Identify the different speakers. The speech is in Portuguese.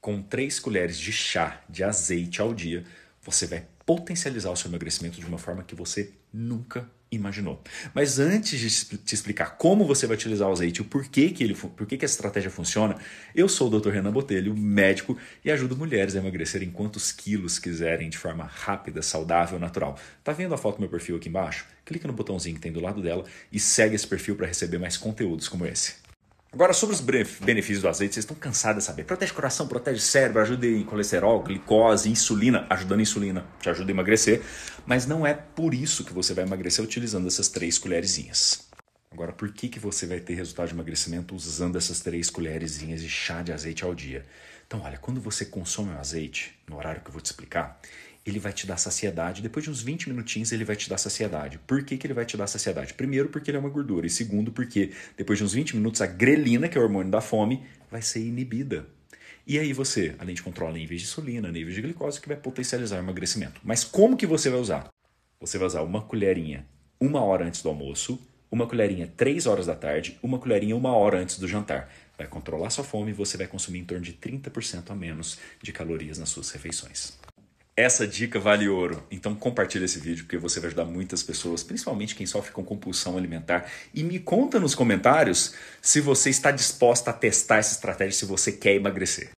Speaker 1: com 3 colheres de chá de azeite ao dia, você vai potencializar o seu emagrecimento de uma forma que você nunca imaginou. Mas antes de te explicar como você vai utilizar o azeite e o porquê que, ele, porquê que essa estratégia funciona, eu sou o Dr. Renan Botelho, médico, e ajudo mulheres a emagrecerem quantos quilos quiserem de forma rápida, saudável, natural. Tá vendo a foto do meu perfil aqui embaixo? Clica no botãozinho que tem do lado dela e segue esse perfil para receber mais conteúdos como esse. Agora, sobre os benefícios do azeite, vocês estão cansados de saber. Protege coração, protege cérebro, ajuda em colesterol, glicose, insulina, ajudando a insulina, te ajuda a emagrecer. Mas não é por isso que você vai emagrecer utilizando essas três colherzinhas. Agora, por que, que você vai ter resultado de emagrecimento usando essas três colherzinhas de chá de azeite ao dia? Então, olha, quando você consome o azeite, no horário que eu vou te explicar, ele vai te dar saciedade. Depois de uns 20 minutinhos, ele vai te dar saciedade. Por que, que ele vai te dar saciedade? Primeiro, porque ele é uma gordura. E segundo, porque depois de uns 20 minutos, a grelina, que é o hormônio da fome, vai ser inibida. E aí você, além de controlar níveis de insulina, níveis de glicose, que vai potencializar o emagrecimento. Mas como que você vai usar? Você vai usar uma colherinha uma hora antes do almoço, uma colherinha três horas da tarde, uma colherinha uma hora antes do jantar. Vai controlar sua fome e você vai consumir em torno de 30% a menos de calorias nas suas refeições. Essa dica vale ouro. Então compartilha esse vídeo porque você vai ajudar muitas pessoas, principalmente quem sofre com compulsão alimentar. E me conta nos comentários se você está disposta a testar essa estratégia se você quer emagrecer.